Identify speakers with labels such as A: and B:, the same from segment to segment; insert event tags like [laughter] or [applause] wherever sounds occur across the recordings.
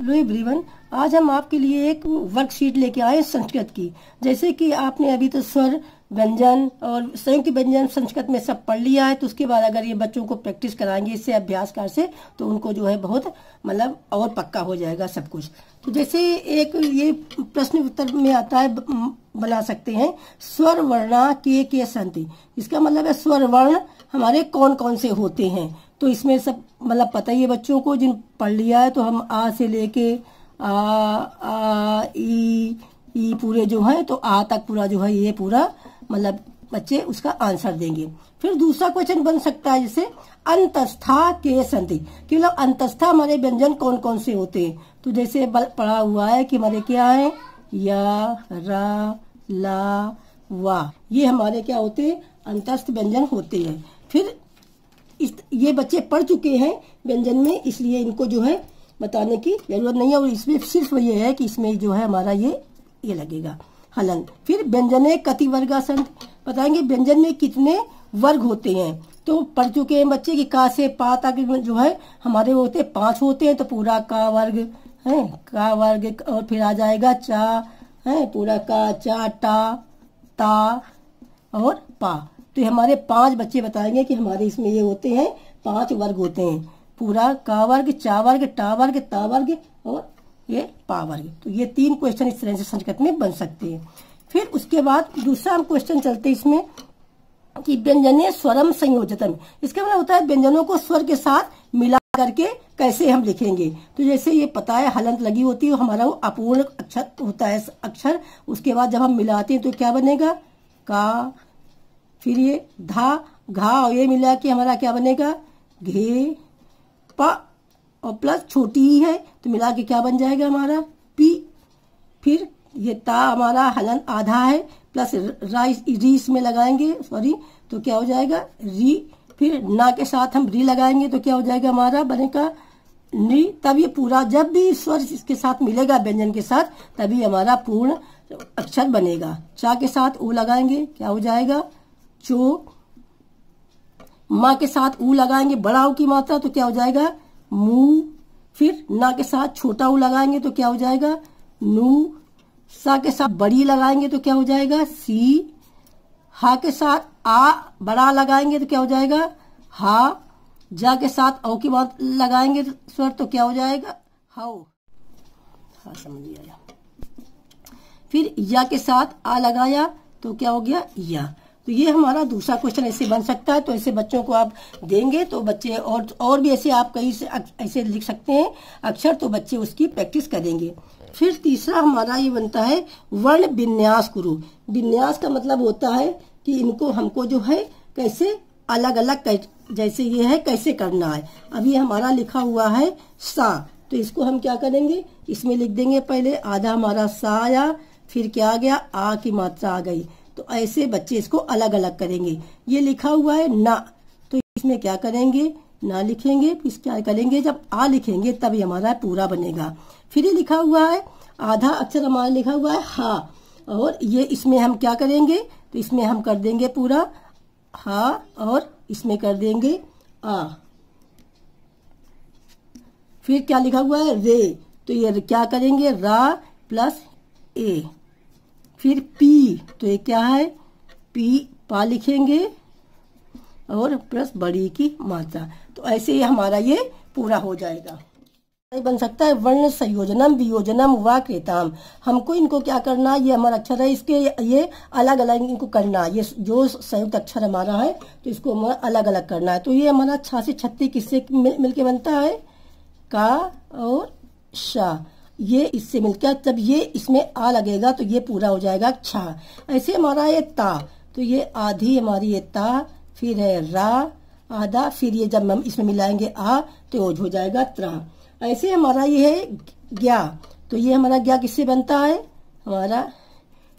A: hello everyone आज हम आपके लिए एक वर्कशीट लेके आए संस्कृत की जैसे कि आपने अभी तो स्वर व्यंजन और संयुक्त व्यंजन संस्कृत में सब पढ़ लिया है तो उसके बाद अगर ये बच्चों को प्रैक्टिस कराएंगे इससे अभ्यास कार से तो उनको जो है बहुत मतलब और पक्का हो जाएगा सब कुछ तो जैसे एक ये प्रश्न उत्तर में आता है बना सकते हैं स्वर वर्णा के के संति इसका मतलब है स्वर वर्ण हमारे कौन कौन से होते हैं तो इसमें सब मतलब पता ही है बच्चों को जिन पढ़ लिया है तो हम आ से लेके आ, आ ई ई पूरे जो है तो आ तक पूरा जो है ये पूरा मतलब बच्चे उसका आंसर देंगे फिर दूसरा क्वेश्चन बन सकता है जैसे अंतस्था के संधि कि मतलब अंतस्था हमारे व्यंजन कौन कौन से होते हैं तो जैसे पढ़ा हुआ है कि हमारे क्या है या रा ला वा ये हमारे क्या होते अंतस्थ व्यंजन होते हैं फिर इस ये बच्चे पढ़ चुके हैं व्यंजन में इसलिए इनको जो है बताने की जरूरत नहीं है और इसमें सिर्फ ये है कि इसमें जो है हमारा ये ये लगेगा हलंत फिर व्यंजन कति वर्ग बताएंगे व्यंजन में कितने वर्ग होते हैं तो पढ़ चुके हैं बच्चे की का से पा तक जो है हमारे होते पांच होते हैं तो पूरा का वर्ग है का वर्ग और फिर आ जाएगा चा है पूरा का चा टा ता और पा तो हमारे पांच बच्चे बताएंगे कि हमारे इसमें ये होते हैं पांच वर्ग होते हैं पूरा का वर्ग चा वर्ग टा वर्ग ता वर्ग और ये पा वर्ग तो ये तीन क्वेश्चन इस तरह से संस्कृत में बन सकते हैं फिर उसके बाद दूसरा हम क्वेश्चन चलते हैं इसमें कि व्यंजने स्वरम संयोजतम इसके मतलब होता है व्यंजनों को स्वर के साथ मिला करके कैसे हम लिखेंगे तो जैसे ये पता है हलंत लगी होती है हमारा वो अपूर्ण अक्षर होता है अक्षर उसके बाद जब हम मिलाते हैं तो क्या बनेगा का फिर ये धा घा और ये मिला के हमारा क्या बनेगा घे प और प्लस छोटी ही है तो मिला के क्या बन जाएगा हमारा पी फिर ये ता हमारा हलन आधा है प्लस राइस री इसमें लगाएंगे सॉरी तो क्या हो जाएगा री फिर ना के साथ हम री लगाएंगे तो क्या हो जाएगा हमारा बनेगा नी तब ये पूरा जब भी स्वर इसके साथ मिलेगा व्यंजन के साथ तभी हमारा पूर्ण अक्षर बनेगा चा के साथ ओ लगाएंगे क्या हो जाएगा जो माँ के साथ ऊ लगाएंगे बड़ा ऊ की मात्रा तो क्या हो जाएगा मू फिर ना के साथ छोटा ऊ लगाएंगे तो क्या हो जाएगा नू सा के साथ बड़ी लगाएंगे तो क्या हो जाएगा सी हा के साथ आ बड़ा लगाएंगे तो क्या हो जाएगा हा जा के साथ औ की बात लगाएंगे तो स्वर तो क्या हो जाएगा हाओ हा समझ फिर या के साथ आ लगाया तो क्या हो गया या तो ये हमारा दूसरा क्वेश्चन ऐसे बन सकता है तो ऐसे बच्चों को आप देंगे तो बच्चे और और भी ऐसे आप कहीं से ऐसे लिख सकते हैं अक्षर तो बच्चे उसकी प्रैक्टिस करेंगे फिर तीसरा हमारा ये बनता है वर्ण विन्यास गुरु विन्यास का मतलब होता है कि इनको हमको जो है कैसे अलग अलग जैसे ये है कैसे करना है अब ये हमारा लिखा हुआ है सा तो इसको हम क्या करेंगे इसमें लिख देंगे पहले आधा हमारा सा आया फिर क्या आ गया आ की मात्रा आ गई तो ऐसे बच्चे इसको अलग अलग करेंगे ये लिखा हुआ है ना तो इसमें क्या करेंगे ना लिखेंगे फिर क्या करेंगे जब आ लिखेंगे तब हमारा पूरा बनेगा फिर ये लिखा हुआ है आधा अक्षर हमारा लिखा हुआ है हा और ये इसमें हम क्या करेंगे तो इसमें हम कर देंगे पूरा हा और इसमें कर देंगे आ फिर क्या लिखा हुआ है रे तो ये क्या करेंगे रा प्लस ए फिर पी तो ये क्या है पी पा लिखेंगे और प्लस बड़ी की मात्रा तो ऐसे ही हमारा ये पूरा हो जाएगा बन सकता है वर्ण संयोजनम वियोजनम व केताम हमको इनको क्या करना है ये हमारा अक्षर है इसके ये अलग अलग इनको करना ये जो संयुक्त अक्षर हमारा है तो इसको हमारा अलग अलग करना है तो ये हमारा छासी छत्ती किससे मिल, मिलके बनता है का और शाह ये इससे मिलकर जब ये इसमें आ लगेगा तो ये पूरा हो जाएगा छा ऐसे हमारा ये ता तो ये आधी हमारी ये ता फिर है रा आधा फिर ये जब हम इसमें मिलाएंगे आ तो हो जाएगा त्रा ऐसे हमारा ये है ग्या तो ये हमारा ग्या किससे बनता है हमारा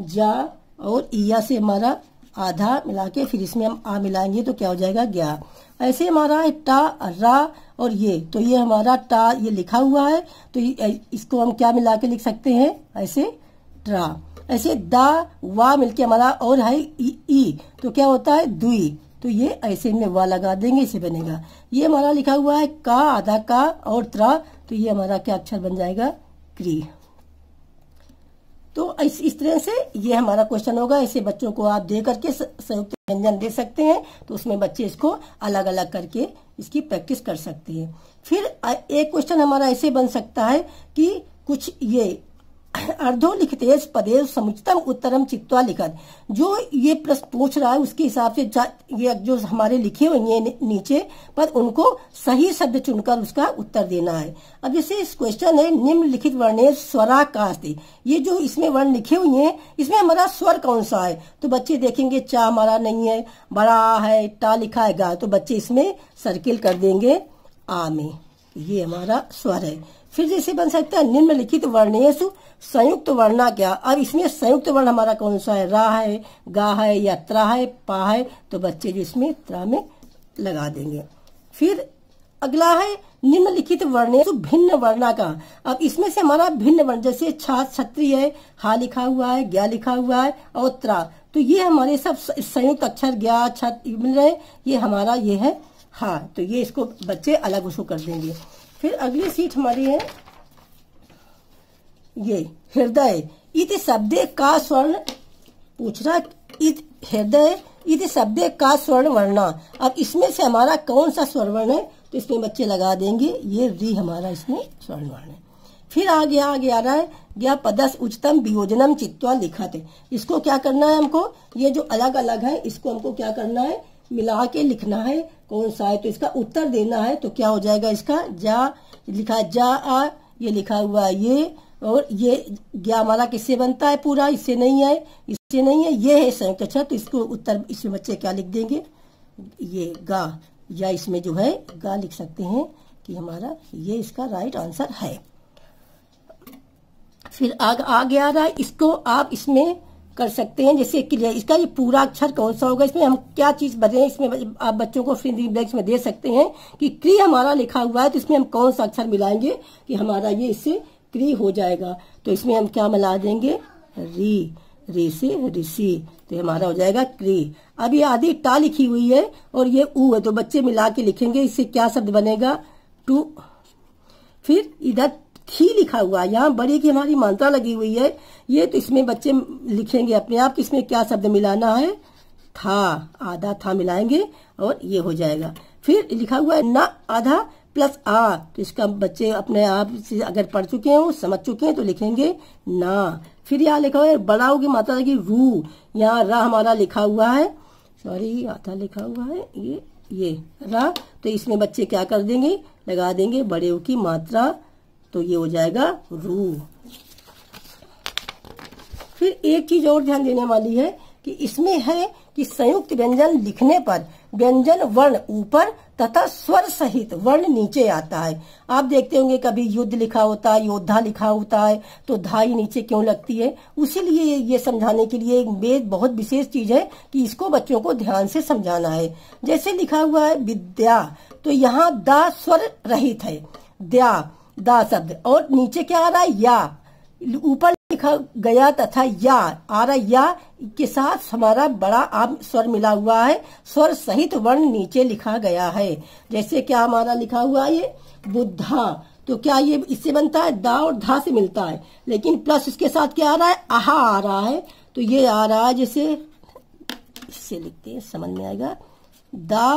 A: जा और इया से हमारा आधा मिला के फिर इसमें हम आ मिलाएंगे तो क्या हो जाएगा ग्या ऐसे हमारा है टा रा और ये तो ये हमारा टा ये लिखा हुआ है तो इसको हम क्या मिला के लिख सकते हैं ऐसे ट्रा ऐसे दा वा मिलके हमारा और है ई, ई तो क्या होता है दुई तो ये ऐसे में वा लगा देंगे इसे बनेगा ये हमारा लिखा हुआ है का आधा का और त्रा तो ये हमारा क्या अक्षर बन जाएगा क्री तो इस इस तरह से ये हमारा क्वेश्चन होगा ऐसे बच्चों को आप दे करके संयुक्त व्यंजन दे सकते हैं तो उसमें बच्चे इसको अलग अलग करके इसकी प्रैक्टिस कर सकते हैं फिर एक क्वेश्चन हमारा ऐसे बन सकता है कि कुछ ये अर्धो पदे पदेव समुचितम उत्तरम चित्वा लिखत जो ये प्रश्न पूछ रहा है उसके हिसाब से ये जो हमारे लिखे हुए हैं नीचे पर उनको सही शब्द चुनकर उसका उत्तर देना है अब जैसे इस क्वेश्चन है निम्नलिखित वर्ण स्वरा का ये जो इसमें वर्ण लिखे हुए हैं इसमें हमारा स्वर कौन सा है तो बच्चे देखेंगे चा हमारा नहीं है बड़ा है टा लिखा है गा तो बच्चे इसमें सर्किल कर देंगे आ में ये हमारा स्वर है फिर जैसे बन सकता है निम्नलिखित वर्णेश संयुक्त वर्णा क्या अब इसमें संयुक्त वर्ण हमारा कौन सा है रा है गा है या त्रा है पा है तो बच्चे जो इसमें त्रा में लगा देंगे फिर अगला है निम्नलिखित वर्णेश तो भिन्न वर्णा का अब इसमें से हमारा भिन्न वर्ण जैसे छात्र छत्री है हा लिखा हुआ है ज्ञा लिखा हुआ है और त्रा तो ये हमारे सब संयुक्त अक्षर ग्या छत मिल रहे ये हमारा ये है हा तो ये इसको बच्चे अलग उसको कर देंगे फिर अगली सीट हमारी है ये हृदय इत शब्द का स्वर्ण पूछना इत हृदय इत शब्द का स्वर्ण वर्णा अब इसमें से हमारा कौन सा स्वर्ण वर्ण है तो इसमें बच्चे लगा देंगे ये री हमारा इसमें स्वर्ण वर्ण है फिर आगे आगे आ रहा है गया पदस उच्चतम वियोजनम चित्वा लिखा थे इसको क्या करना है हमको ये जो अलग अलग है इसको हमको क्या करना है मिला के लिखना है कौन सा है तो इसका उत्तर देना है तो क्या हो जाएगा इसका जा लिखा जा आ ये लिखा हुआ है ये और ये ज्ञा माला किससे बनता है पूरा इससे नहीं है इससे नहीं है ये है संयुक्त अच्छा तो इसको उत्तर इसमें बच्चे क्या लिख देंगे ये गा या इसमें जो है गा लिख सकते हैं कि हमारा ये इसका राइट आंसर है फिर आ, आ गया रहा इसको आप इसमें कर सकते हैं जैसे कि इसका ये पूरा अक्षर कौन सा होगा इसमें हम क्या चीज बदले इसमें आप बच्चों को फ्री ब्लैक्स में दे सकते हैं कि क्री हमारा लिखा हुआ है तो इसमें हम कौन सा अक्षर मिलाएंगे कि हमारा ये इससे क्री हो जाएगा तो इसमें हम क्या मिला देंगे री रे से ऋषि तो हमारा हो जाएगा क्री अब ये आधी टा लिखी हुई है और ये ऊ है तो बच्चे मिला के लिखेंगे इससे क्या शब्द बनेगा टू फिर इधर थी लिखा हुआ यहाँ बड़ी की हमारी मानता लगी हुई है ये तो इसमें बच्चे लिखेंगे अपने आप कि इसमें क्या शब्द मिलाना है था आधा था मिलाएंगे और ये हो जाएगा फिर लिखा हुआ है ना आधा प्लस आ तो इसका बच्चे अपने आप से अगर पढ़ चुके हो समझ चुके हैं तो लिखेंगे ना फिर यहाँ लिखा हुआ है बड़ाओ की माता लगी रू यहाँ रा हमारा लिखा हुआ है सॉरी आधा लिखा हुआ है ये ये रा तो इसमें बच्चे क्या कर देंगे लगा देंगे बड़े की मात्रा तो ये हो जाएगा रू फिर एक चीज और ध्यान देने वाली है कि इसमें है कि संयुक्त व्यंजन लिखने पर व्यंजन वर्ण ऊपर तथा स्वर सहित वर्ण नीचे आता है आप देखते होंगे कभी युद्ध लिखा होता है योद्धा लिखा होता है तो धाई नीचे क्यों लगती है उसीलिए ये समझाने के लिए एक बहुत विशेष चीज है कि इसको बच्चों को ध्यान से समझाना है जैसे लिखा हुआ है विद्या तो यहाँ दा स्वर रहित है द्या दा शब्द और नीचे क्या आ रहा है या ऊपर लिखा गया तथा या आ रहा या के साथ हमारा बड़ा आम स्वर मिला हुआ है स्वर सहित वर्ण नीचे लिखा गया है जैसे क्या हमारा लिखा हुआ ये बुद्धा तो क्या ये इससे बनता है दा और धा से मिलता है लेकिन प्लस इसके साथ क्या आ रहा है आहा आ रहा है तो ये आ रहा है जैसे इससे लिखते हैं समझ में आएगा दा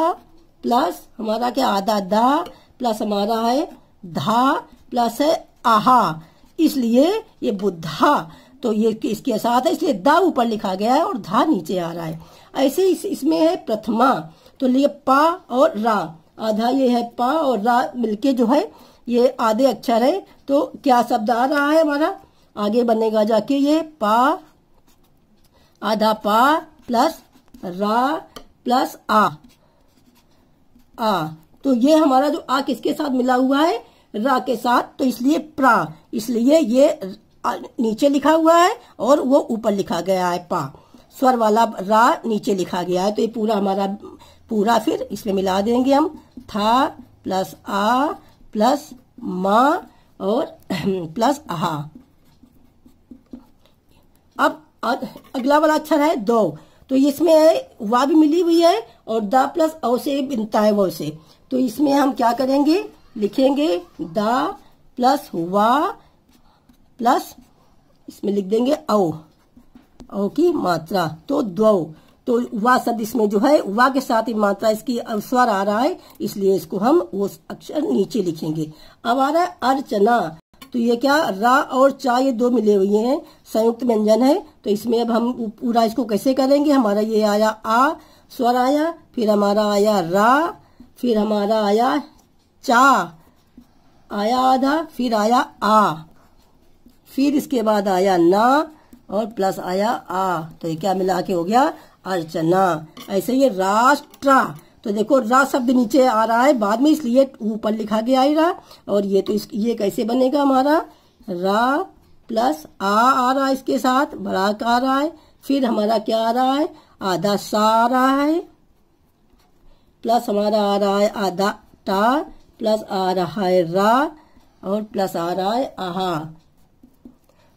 A: प्लस हमारा क्या आधा दा प्लस हमारा है धा प्लस है आहा इसलिए ये बुद्धा तो ये इसके साथ है इसलिए दा ऊपर लिखा गया है और धा नीचे आ रहा है ऐसे इस, इसमें है प्रथमा तो लिए पा और रा आधा ये है पा और रा मिलके जो है ये आधे अक्षर है तो क्या शब्द आ रहा है हमारा आगे बनेगा जाके ये पा आधा पा प्लस रा प्लस आ आ तो ये हमारा जो आ किसके साथ मिला हुआ है रा के साथ तो इसलिए प्रा इसलिए ये नीचे लिखा हुआ है और वो ऊपर लिखा गया है पा स्वर वाला रा नीचे लिखा गया है तो ये पूरा हमारा पूरा फिर इसमें मिला देंगे हम था प्लस आ प्लस मा और [clears throat] प्लस आहा अब अगला वाला अक्षर है दो तो इसमें वा भी मिली हुई है और द प्लस औ से बिनता है वो से तो इसमें हम क्या करेंगे लिखेंगे द प्लस वा प्लस इसमें लिख देंगे औ औ की मात्रा तो द्वो तो वा शब्द इसमें जो है वा के साथ ही मात्रा इसकी अवस्वर आ रहा है इसलिए इसको हम वो अक्षर नीचे लिखेंगे अब आ रहा है अर्चना तो ये क्या रा और चा ये दो मिले हुए हैं संयुक्त व्यंजन है तो इसमें अब हम पूरा इसको कैसे करेंगे हमारा ये आया आ स्वर आया फिर हमारा आया रा फिर हमारा आया चा आया आधा फिर आया आ फिर इसके बाद आया ना और प्लस आया आ तो ये क्या मिला के हो गया अर्चना ऐसे ये राष्ट्र तो देखो रा शब्द नीचे आ रहा है बाद में इसलिए ऊपर लिखा गया है रा और ये तो इस, ये कैसे बनेगा हमारा रा प्लस आ आ रहा है इसके साथ बड़ा का आ रहा है फिर हमारा क्या आ रहा है आधा सा आ रहा है प्लस हमारा आ रहा है आधा टा प्लस आ रहा है रा और प्लस आ रहा है आहा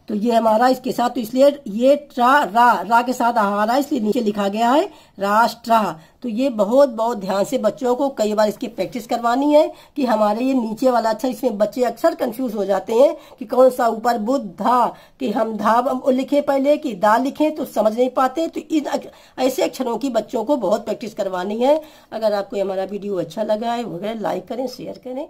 A: तो ये हमारा इसके साथ तो इसलिए ये ट्रा रा रा के साथ हमारा इसलिए नीचे लिखा गया है राष्ट्र तो ये बहुत बहुत ध्यान से बच्चों को कई बार इसकी प्रैक्टिस करवानी है कि हमारे ये नीचे वाला अक्षर इसमें बच्चे अक्सर कंफ्यूज हो जाते हैं कि कौन सा ऊपर बुद्धा कि हम धा लिखे पहले कि दा लिखे तो समझ नहीं पाते तो इन ऐसे अक्षरों की बच्चों को बहुत प्रैक्टिस करवानी है अगर आपको हमारा वीडियो अच्छा लगा है वगैरह लाइक करें शेयर करें